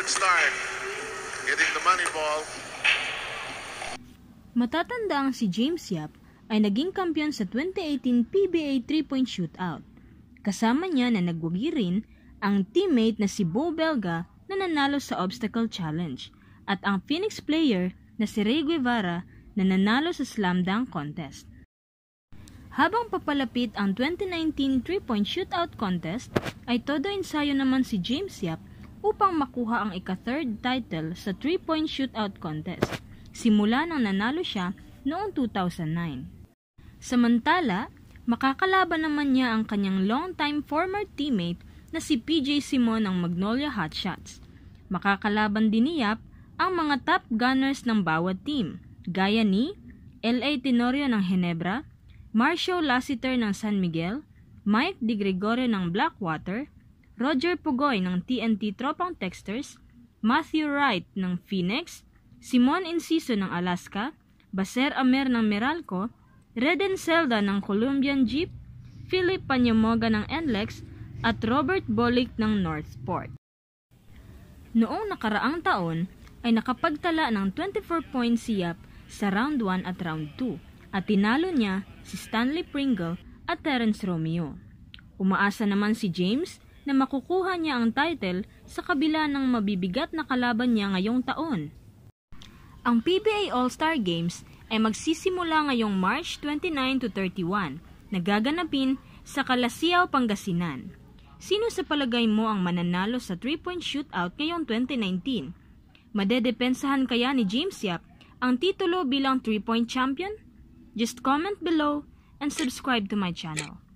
Good start. Getting the money ball. Matatanda ang si James Yap ay naging kampiyon sa 2018 PBA 3-point shootout. Kasama niya na nagwagi rin ang teammate na si Bo Belga na nanalo sa obstacle challenge at ang Phoenix player na si Ray Guevara na nanalo sa slam dunk contest. Habang papalapit ang 2019 3-point shootout contest, ay todo ensayo naman si James Yap upang makuha ang ika-third title sa 3-point shootout contest simula nang nanalo siya noong 2009. Samantala, makakalaban naman niya ang kanyang longtime former teammate na si PJ Simon ng Magnolia Hotshots. Makakalaban din ni Yap ang mga top gunners ng bawat team, gaya ni L.A. Tenorio ng Ginebra, Marcio Lassiter ng San Miguel, Mike Di Gregorio ng Blackwater, Roger Pugoy ng TNT Tropang Texters, Matthew Wright ng Phoenix, Simon Inciso ng Alaska, Baser Amer ng Meralco, Reden Zelda ng Colombian Jeep, Philip Panyamoga ng NLEX, at Robert Bolick ng Northport. Noong nakaraang taon, ay nakapagtala ng 24 points siyap sa round 1 at round 2 at tinalo niya si Stanley Pringle at Terence Romeo. Umaasa naman si James na makukuha niya ang title sa kabila ng mabibigat na kalaban niya ngayong taon. Ang PBA All-Star Games ay magsisimula ngayong March 29 to 31 nagaganapin sa Calasiao, Pangasinan. Sino sa palagay mo ang mananalo sa 3-point shootout ngayong 2019? Madedepensahan kaya ni James Yap ang titulo bilang 3-point champion? Just comment below and subscribe to my channel.